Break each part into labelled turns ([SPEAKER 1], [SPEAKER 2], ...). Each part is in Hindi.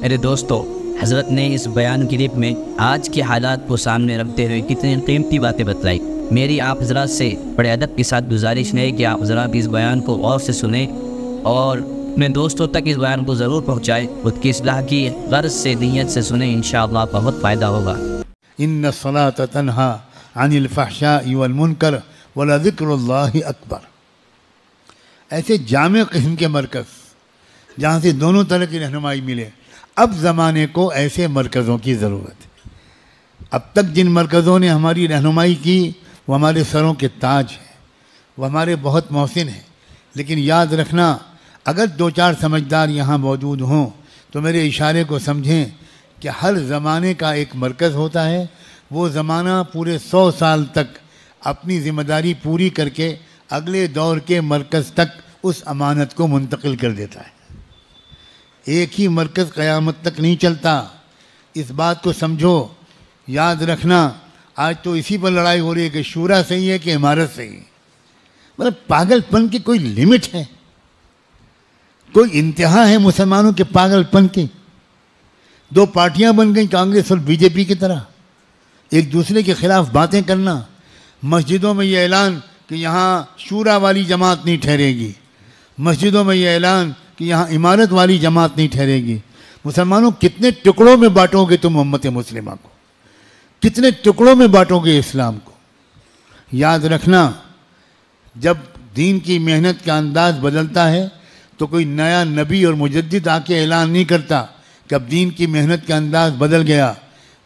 [SPEAKER 1] मेरे दोस्तों हज़रत ने इस बयान की रिप में आज के हालात को सामने रखते हुए कितनी कीमती बातें बतलाई मेरी आप हजरात से बड़े अदब के साथ गुजारिश है कि आप हजरात इस बयान को और से सुने और अपने दोस्तों तक इस बयान को ज़रूर पहुँचाएँ खुद की असलाह की गर्ज से नीयत से सुने इन बहुत फ़ायदा होगा
[SPEAKER 2] इन सला तनहा अकबर ऐसे जाम किस्म के मरकज़ जहाँ से दोनों तरह की रहनुमाई मिले अब ज़माने को ऐसे मरकज़ों की ज़रूरत है अब तक जिन मरकज़ों ने हमारी रहनुमाई की वो हमारे सरों के ताज हैं वो हमारे बहुत मोहसिन हैं लेकिन याद रखना अगर दो चार समझदार यहाँ मौजूद हों तो मेरे इशारे को समझें कि हर ज़माने का एक मरकज़ होता है वो ज़माना पूरे सौ साल तक अपनी ज़िम्मेदारी पूरी करके अगले दौर के मरकज़ तक उस अमानत को मुंतकिल कर देता है एक ही मरकज़ क़यामत तक नहीं चलता इस बात को समझो याद रखना आज तो इसी पर लड़ाई हो रही है कि शूरा सही है कि इमारत सही है मतलब पागलपन की कोई लिमिट है कोई इंतहा है मुसलमानों के पागलपन की दो पार्टियां बन गई कांग्रेस और बीजेपी की तरह एक दूसरे के ख़िलाफ़ बातें करना मस्जिदों में ये ऐलान कि यहाँ शूरा वाली जमात नहीं ठहरेगी मस्जिदों में ये ऐलान कि यहाँ इमारत वाली जमात नहीं ठहरेगी मुसलमानों कितने टुकड़ों में बांटोगे तुम मोहम्मत मुस्लिमा को कितने टुकड़ों में बांटोगे इस्लाम को याद रखना जब दीन की मेहनत का अंदाज बदलता है तो कोई नया नबी और मुजद आके ऐलान नहीं करता कि अब दीन की मेहनत का अंदाज बदल गया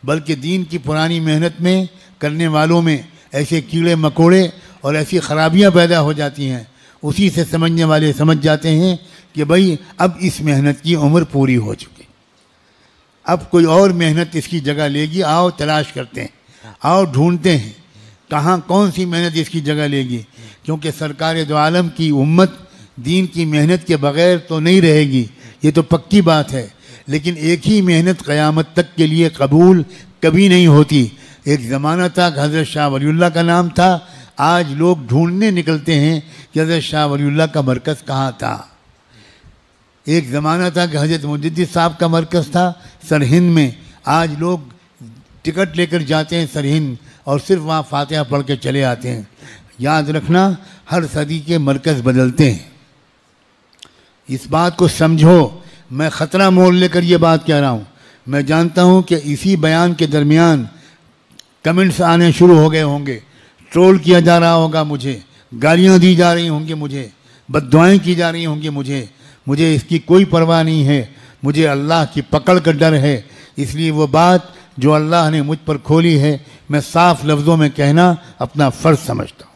[SPEAKER 2] बल्कि दीन की पुरानी मेहनत में करने वालों में ऐसे कीड़े मकोड़े और ऐसी खराबियां पैदा हो जाती हैं उसी से समझने वाले समझ जाते हैं कि भाई अब इस मेहनत की उम्र पूरी हो चुकी अब कोई और मेहनत इसकी जगह लेगी आओ तलाश करते हैं आओ ढूंढते हैं कहाँ कौन सी मेहनत इसकी जगह लेगी क्योंकि सरकार दो आलम की उम्मत दीन की मेहनत के बगैर तो नहीं रहेगी ये तो पक्की बात है लेकिन एक ही मेहनत क़यामत तक के लिए कबूल कभी नहीं होती एक ज़माना था हज़रत शाह वलील्ला का नाम था आज लोग ढूंढने निकलते हैं कि हज़रत शाह वलील्ला का मरकज़ कहाँ था एक ज़माना था कि हजरत मुद्दी साहब का मरकज़ था सरहिंद में आज लोग टिकट लेकर जाते हैं सरहिंद और सिर्फ वहाँ फातह पढ़ के चले आते हैं याद रखना हर सदी के मरकज़ बदलते हैं इस बात को समझो मैं ख़तरा मोल लेकर ये बात कह रहा हूँ मैं जानता हूँ कि इसी बयान के दरमियान कमेंट्स आने शुरू हो गए होंगे ट्रोल किया जा रहा होगा मुझे गालियाँ दी जा रही होंगी मुझे बदवाएँ की जा रही होंगी मुझे मुझे इसकी कोई परवाह नहीं है मुझे अल्लाह की पकड़ का डर है इसलिए वो बात जो अल्लाह ने मुझ पर खोली है मैं साफ लफ्ज़ों में कहना अपना फ़र्ज समझता हूँ